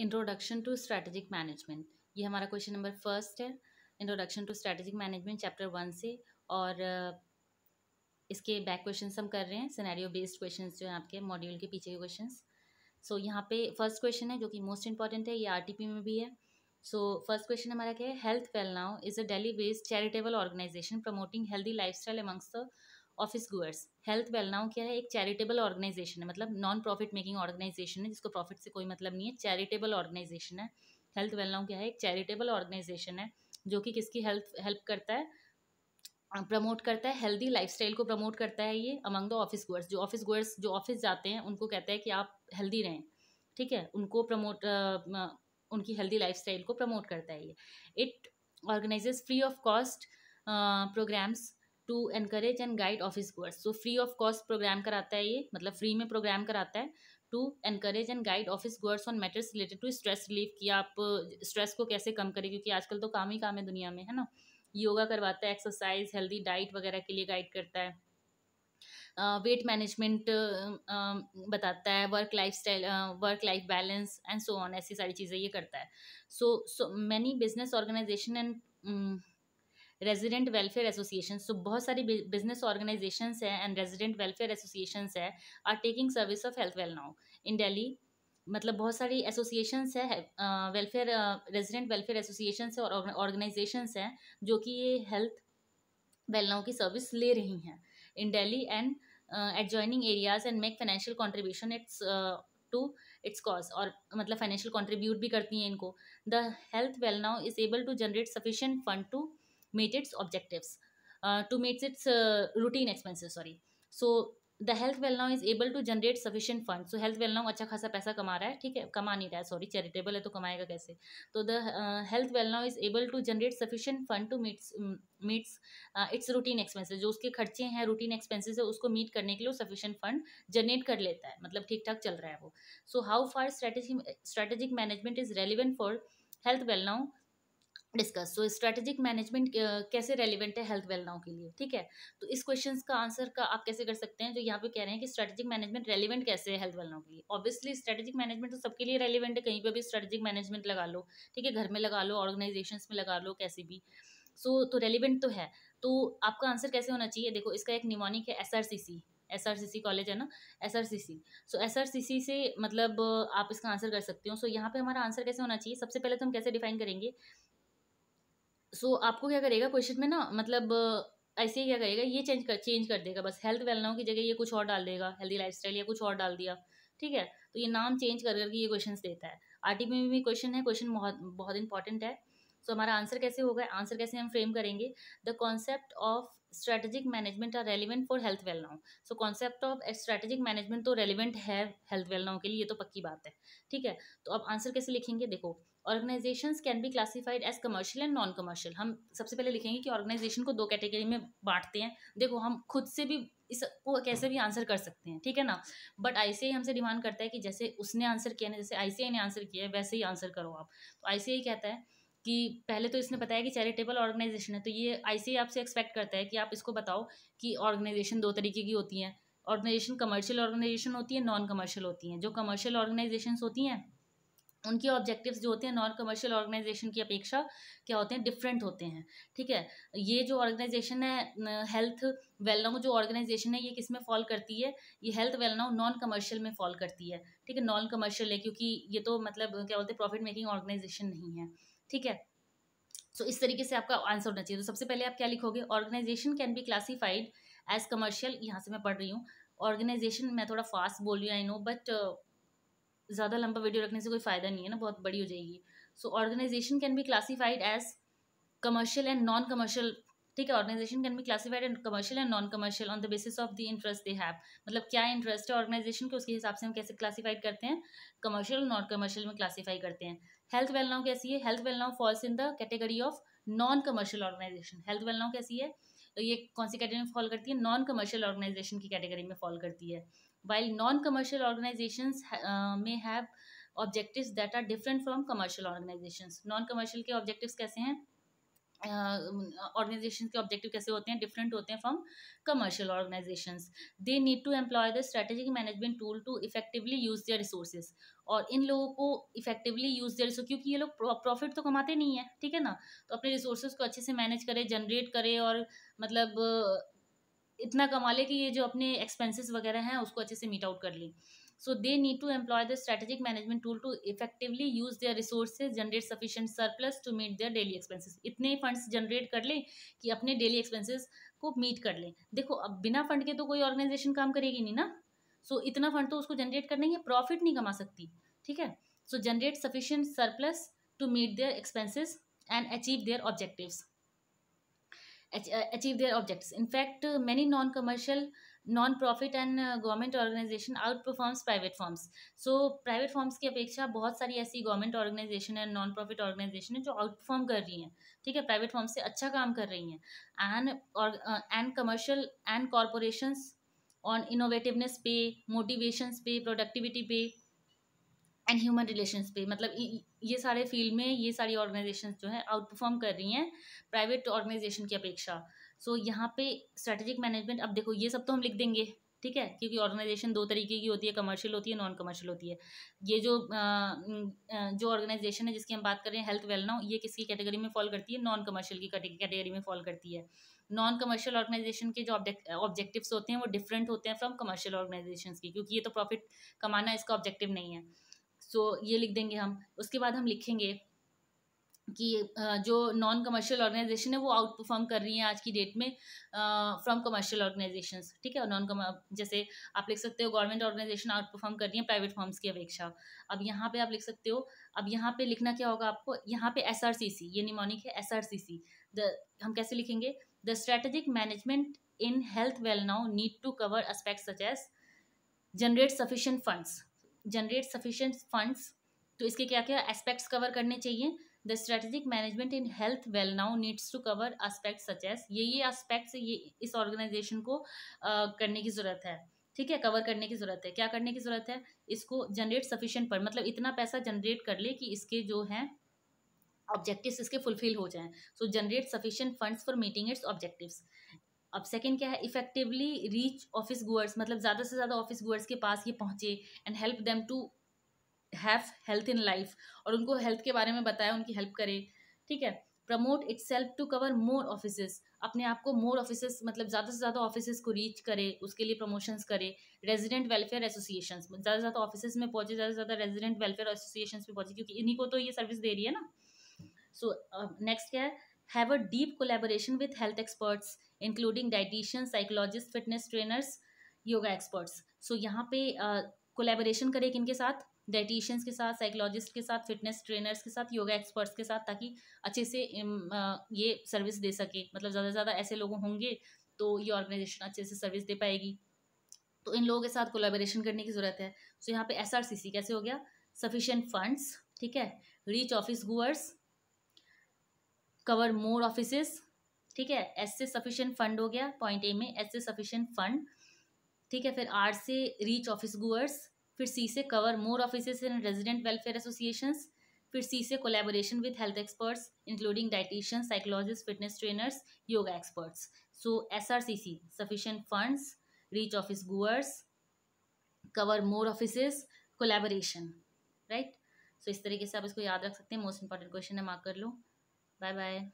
Introduction to strategic management ये हमारा question number first है introduction to strategic management chapter one से और इसके बैक क्वेश्चन हम कर रहे हैं सिनेरियो बेस्ड क्वेश्चन जो हैं आपके मॉड्यूल के पीछे के क्वेश्चन सो so, यहाँ पे फर्स्ट क्वेश्चन है जो कि मोस्ट इंपॉर्टेंट है ये आरटीपी में भी है सो फर्स्ट क्वेश्चन हमारा क्या है health well now is a Delhi based charitable organization promoting healthy life style amongst the office goers health well now क्या है एक चैरिटेबल ऑर्गेनाइजेशन है मतलब नॉन प्रॉफिट मेकिंग ऑर्गेनाइजेशन है जिसको प्रॉफिट से कोई मतलब नहीं है चैरिटेबल ऑर्गेनाइजेशन है हेल्थ वेल नाउ क्या है एक चैरिटेबल ऑर्गेनाइजेशन है जो कि किसकी हेल्थ हेल्प करता है प्रमोट करता है हेल्दी स्टाइल को प्रमोट करता है ये अमंग द ऑफिस गोअर्स जो ऑफिस गोअर्स जो ऑफिस जाते हैं उनको कहता है कि आप हेल्दी रहें ठीक है उनको प्रमोट उनकी हेल्दी स्टाइल को प्रमोट करता है ये it organizes free of cost programmes to encourage and guide office goers so free of cost programme कराता है ये मतलब फ्री में प्रोग्राम कराता है to encourage and guide office goers on matters related to stress relief कि आप स्ट्रेस को कैसे कम करें क्योंकि आजकल तो काम ही काम है दुनिया में है ना योगा करवाता है एक्सरसाइज हेल्दी डाइट वगैरह के लिए गाइड करता है वेट मैनेजमेंट बताता है work life style work life balance and so on ऐसी सारी चीज़ें ये करता है so so many business organization and resident welfare association so बहुत सारी बिजनेस ऑर्गेनाइजेशन हैं एंड रेजिडेंट वेलफेयर एसोसिएशन है are taking service of health well now in Delhi मतलब बहुत सारी एसोसिएशंस है वेलफेयर रेजिडेंट वेलफेयर एसोसिएशन है और ऑर्गेनाइजेशंस हैं जो कि ये हेल्थ वेलनाओं की सर्विस ले रही हैं in Delhi and adjoining areas and make financial contribution its to its cause और मतलब फाइनेंशियल कॉन्ट्रीब्यूट भी करती हैं इनको the health well now is able to generate sufficient fund to meet its objectives, uh, to meet its uh, routine expenses. Sorry. So the health well now is able to generate sufficient fund so health well now अच्छा खासा पैसा कमा रहा है ठीक है कमा नहीं रहा है सॉरी चैरिटेबल है तो कमाएगा कैसे तो the health well now is able to generate sufficient fund to meets meets its routine expenses जो उसके खर्चे हैं रूटीन एक्सपेंसेज है उसको मीट करने के लिए सफिशियंट फंड जनरेट कर लेता है मतलब ठीक ठाक चल रहा है वो so how far strategic strategic management is relevant for health well now discuss so strategic management कैसे रेलिवेंट है हेल्थ वेल नाउ के लिए ठीक है तो इस क्वेश्चन का आंसर का आप कैसे कर सकते हैं जो यहाँ पे कह रहे हैं कि स्ट्रेटेजिक मैनेजमेंट रेलिवेंट कैसे है हेल्थ वेल नाउ के लिए ऑब्वियसली स्ट्रेटेजिक मैनेजमेंट तो सबके लिए रेलिवेंट है कहीं पर भी स्ट्रेटेजिक मैनेजमेंट लगा लो ठीक है घर में लगा लो ऑर्गेनाइजेशन में लगा लो कैसे भी सो so, तो रेलिवेंट तो है तो आपका आंसर कैसे होना चाहिए देखो इसका एक निमोनिक है S R C C S R C C college है ना S R C C so S R C C से मतलब आप इसका आंसर कर सकते हो सो so, यहाँ पे हमारा आंसर कैसे होना चाहिए सबसे पहले तो हम कैसे डिफाइन करेंगे सो so, आपको क्या करेगा क्वेश्चन में ना मतलब ऐसे ही क्या करेगा ये चेंज कर चेंज कर देगा बस हेल्थ वेलनाओ की जगह ये कुछ और डाल देगा हेल्दी लाइफस्टाइल या कुछ और डाल दिया ठीक है तो ये नाम चेंज कर करके ये क्वेश्चन देता है आर में भी क्वेश्चन है क्वेश्चन बहुत बहुत इंपॉर्टेंट है सो so, हमारा आंसर कैसे होगा आंसर कैसे हम फ्रेम करेंगे the concept of strategic management are relevant for health well now so concept of strategic management तो रेलिवेंट है हेल्थ वेलनाओ के लिए ये तो पक्की बात है ठीक है तो अब आंसर कैसे लिखेंगे देखो organizations can be classified as commercial and non commercial हम सबसे पहले लिखेंगे कि ऑर्गेनाइजेशन को दो कैटेगरी में बांटते हैं देखो हम खुद से भी इस को कैसे भी आंसर कर सकते हैं ठीक है ना बट आई हमसे डिमांड करता है कि जैसे उसने आंसर किया ना जैसे आई ने आंसर किया है वैसे ही आंसर करो आप तो आई कहता है कि पहले तो इसने बताया कि चैरिटेबल ऑर्गेनाइजेशन है तो ये आई आपसे एक्सपेक्ट करता है कि आप इसको बताओ कि ऑर्गेनाइजेशन दो तरीके की होती हैं ऑर्गेनाइजेशन कमर्शियल ऑर्गेनाइजेशन होती है नॉन कमर्शियल होती हैं जो कमर्शियल ऑर्गेनाइजेशन होती हैं उनके ऑब्जेक्टिव्स जो होते हैं नॉन कमर्शियल ऑर्गेनाइजेशन की अपेक्षा क्या होते हैं डिफरेंट होते हैं ठीक है ये जो ऑर्गेनाइजेशन है हेल्थ वेलनाउ जो ऑर्गेनाइजेशन है ये किस में फॉल करती है ये हेल्थ वेलनाउ नॉन कमर्शियल में फॉल करती है ठीक है नॉन कमर्शियल है क्योंकि ये तो मतलब क्या बोलते हैं प्रॉफिट मेकिंग ऑर्गेनाइजेशन नहीं है ठीक है सो तो so, इस तरीके से आपका आंसर होना चाहिए तो सबसे पहले आप क्या लिखोगे organization can be classified as commercial यहाँ से मैं पढ़ रही हूँ ऑर्गेनाइजेशन मैं थोड़ा फास्ट बोल रही हूँ आई नो बट ज़्यादा लंबा वीडियो रखने से कोई फ़ायदा नहीं है ना बहुत बड़ी हो जाएगी सो organization can be classified as commercial and non commercial ठीक है organization can be classified and commercial and non commercial on the basis of the interest they have मतलब क्या इंटरेस्ट है ऑर्गेनाइजेशन के उसके हिसाब से हम कैसे क्लासीफाइड करते हैं कमर्शियल और नॉन कमर्शियल में क्लासीफाई करते हैं हेल्थ वेल नाउ कैसी है health well now falls in the category of non commercial organization health well now कैसी है तो ये कौन सी कैटेगरी में फॉल करती है नॉन कमर्शियल ऑर्गेनाइजेशन की कैटेगरी में फॉल करती है while non-commercial organizations uh, may have objectives that are different from commercial organizations non-commercial के objectives कैसे हैं ऑर्गेनाइजेशन uh, के ऑब्जेक्टिव कैसे होते हैं डिफरेंट होते हैं from commercial organization they need to employ the strategic management tool to effectively use their resources और इन लोगों को इफेक्टिवली यूज दियर रिसोर्स क्योंकि ये लोग प्रॉफिट तो कमाते नहीं है ठीक है ना तो अपने रिसोर्सेज को अच्छे से मैनेज करें जनरेट करें और मतलब इतना कमा ले कि ये जो अपने एक्सपेंसेस वगैरह हैं उसको अच्छे से मीट आउट कर लें so they need to employ the strategic management tool to effectively use their resources generate sufficient surplus to meet their daily expenses इतने फंड्स जनरेट कर लें कि अपने डेली एक्सपेंसेस को मीट कर लें देखो अब बिना फंड के तो कोई ऑर्गेनाइजेशन काम करेगी नहीं ना सो so, इतना फंड तो उसको जनरेट करना ही है प्रॉफिट नहीं कमा सकती ठीक है so generate sufficient surplus to meet their expenses and achieve their objectives achieve their objects in fact many non commercial non profit and government organization out performs private forms so private forms की अपेक्षा बहुत सारी ऐसी government organization and non profit organization है जो out perform कर रही हैं ठीक है प्राइवेट फॉर्म्स से अच्छा काम कर रही हैं and and commercial and corporations on innovativeness पे मोटिवेशन पे प्रोडक्टिविटी पे एंड ह्यूमन रिलेशंस पे मतलब ये सारे फील्ड में ये सारी ऑर्गेनाइजेशन जो है आउट परफॉर्म कर रही हैं प्राइवेट ऑर्गेनाइजेशन की अपेक्षा सो so, यहाँ पे स्ट्रेटेजिक मैनेजमेंट अब देखो ये सब तो हम लिख देंगे ठीक है क्योंकि ऑर्गेनाइजेशन दो तरीके की होती है कमर्शियल होती है नॉन कमर्शियल होती है ये जो जो ऑर्गेनाइजेशन है जिसकी हम बात कर रहे हैं हेल्थ वेल नाउ ये किसकी कैटेगरी में फॉल करती है नॉन कमर्शियल की कैटेगरी में फॉल करती है नॉन कमर्शियल ऑर्गेनाइजेशन के जो ऑब्जेक्टिव्स होते हैं वो डिफरेंट होते हैं फ्रॉम कमर्शियल ऑर्गेनाइजेशन की क्योंकि ये तो प्रॉफिट कमाना इसका ऑब्जेक्टिव नहीं है सो so, ये लिख देंगे हम उसके बाद हम लिखेंगे कि जो नॉन कमर्शियल ऑर्गेनाइजेशन है वो आउट परफॉर्म कर रही है आज की डेट में फ्रॉम कमर्शियल ऑर्गेनाइजेशन ठीक है नॉन जैसे आप लिख सकते हो गवर्नमेंट ऑर्गेनाइजेशन आउट परफॉर्म कर रही है प्राइवेट फॉर्म्स की अपेक्षा अब यहाँ पे आप लिख सकते हो अब यहाँ पे लिखना क्या होगा आपको यहाँ पे एस आर सी सी ये निमोनिक है S R C C the हम कैसे लिखेंगे the strategic management in health well wellness need to cover aspect such as generate sufficient funds generate sufficient funds तो इसके क्या क्या एस्पेक्ट्स कवर करने चाहिए the strategic management in health well wellness needs to cover aspect such as ये ये aspects ये इस ऑर्गेनाइजेशन को uh, करने की ज़रूरत है ठीक है कवर करने की ज़रूरत है क्या करने की ज़रूरत है इसको जनरेट सफिशियंट पर मतलब इतना पैसा जनरेट कर ले कि इसके जो हैं ऑब्जेक्टिव्स इसके फुलफिल हो जाएं so generate sufficient funds for meeting its objectives अब सेकेंड क्या है इफेक्टिवली रीच ऑफिस गोअर्स मतलब ज़्यादा से ज़्यादा ऑफिस गोअर्स के पास ये पहुँचे and help them to have health in life और उनको हेल्थ के बारे में बताए उनकी हेल्प करे ठीक है promote itself to cover more office अपने आप को मोर ऑफिस मतलब ज़्यादा से ज़्यादा ऑफिस को रीच करे उसके लिए प्रमोशंस करे रेजिडेंट वेलफेयर एसोसिएशन ज़्यादा से ज़्यादा ऑफिस में पहुँचे ज़्यादा से ज़्यादा रेजिडेंट वेलफेयर एसोसिएशन में पहुँचे क्योंकि इन्हीं को तो ये सर्विस दे रही है ना सो so, नेक्स्ट uh, क्या है have a deep collaboration with health experts including dieticians psychologist fitness trainers yoga experts so यहाँ पे कोलेबोरेशन uh, करें के साथ डाइटिशियंस के साथ साइकोलॉजिस्ट के साथ फिटनेस ट्रेनर्स के साथ योगा एक्सपर्ट्स के साथ ताकि अच्छे से ये सर्विस दे सके मतलब ज़्यादा से ज़्यादा ऐसे लोग होंगे तो ये ऑर्गेनाइजेशन अच्छे से सर्विस दे पाएगी तो इन लोगों के साथ कोलेबोरेशन करने की ज़रूरत है सो तो so, यहाँ पे एस कैसे हो गया सफिशेंट फंड्स ठीक है reach office goers cover more office ठीक है एस से सफिशियंट फंड हो गया पॉइंट ए में एस से सफिशियंट फंड ठीक है फिर आर से रीच ऑफिस गोअर्स फिर सी से cover more office in resident welfare association फिर सी से collaboration with health experts including dietician psychologist fitness trainers yoga experts so S R C C sufficient funds reach office goers cover more office collaboration right so इस तरीके से आप इसको याद रख सकते हैं मोस्ट इंपॉर्टेंट क्वेश्चन है मार्क कर लो 拜拜。